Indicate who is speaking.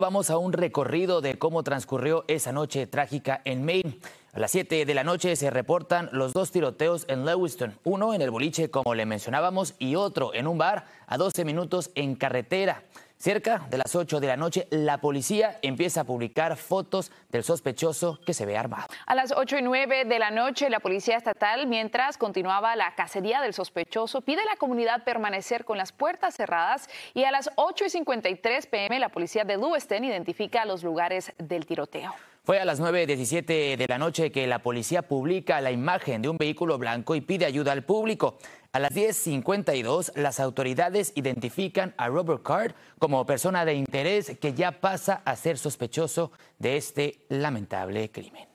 Speaker 1: Vamos a un recorrido de cómo transcurrió esa noche trágica en Maine. A las 7 de la noche se reportan los dos tiroteos en Lewiston, uno en el boliche como le mencionábamos y otro en un bar a 12 minutos en carretera. Cerca de las 8 de la noche, la policía empieza a publicar fotos del sospechoso que se ve armado.
Speaker 2: A las 8 y 9 de la noche, la policía estatal, mientras continuaba la cacería del sospechoso, pide a la comunidad permanecer con las puertas cerradas y a las 8 y 53 pm, la policía de Lewiston identifica los lugares del tiroteo.
Speaker 1: Fue a las 9.17 de la noche que la policía publica la imagen de un vehículo blanco y pide ayuda al público. A las 10.52 las autoridades identifican a Robert Card como persona de interés que ya pasa a ser sospechoso de este lamentable crimen.